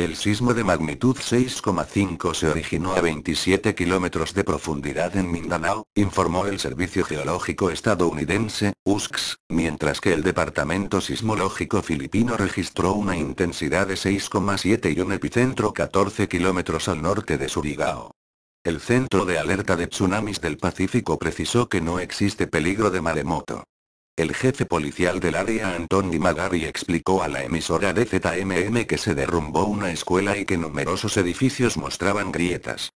El sismo de magnitud 6,5 se originó a 27 kilómetros de profundidad en Mindanao, informó el Servicio Geológico Estadounidense, USGS, mientras que el Departamento Sismológico Filipino registró una intensidad de 6,7 y un epicentro 14 kilómetros al norte de Surigao. El Centro de Alerta de Tsunamis del Pacífico precisó que no existe peligro de maremoto. El jefe policial del área Anthony Magari explicó a la emisora de ZMM que se derrumbó una escuela y que numerosos edificios mostraban grietas.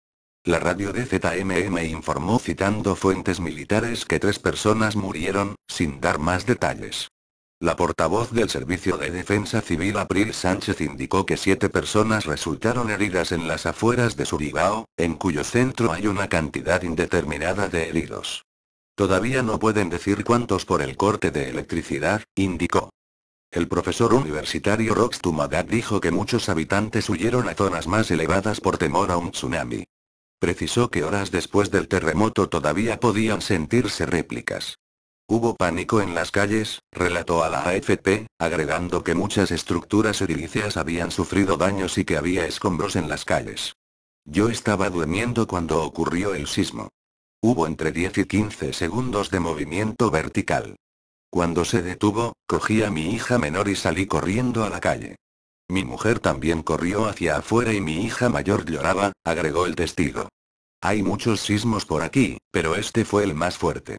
La radio de ZMM informó citando fuentes militares que tres personas murieron, sin dar más detalles. La portavoz del Servicio de Defensa Civil April Sánchez indicó que siete personas resultaron heridas en las afueras de Suribao, en cuyo centro hay una cantidad indeterminada de heridos. Todavía no pueden decir cuántos por el corte de electricidad, indicó. El profesor universitario Rox dijo que muchos habitantes huyeron a zonas más elevadas por temor a un tsunami. Precisó que horas después del terremoto todavía podían sentirse réplicas. Hubo pánico en las calles, relató a la AFP, agregando que muchas estructuras edilicias habían sufrido daños y que había escombros en las calles. Yo estaba durmiendo cuando ocurrió el sismo. Hubo entre 10 y 15 segundos de movimiento vertical. Cuando se detuvo, cogí a mi hija menor y salí corriendo a la calle. Mi mujer también corrió hacia afuera y mi hija mayor lloraba, agregó el testigo. Hay muchos sismos por aquí, pero este fue el más fuerte.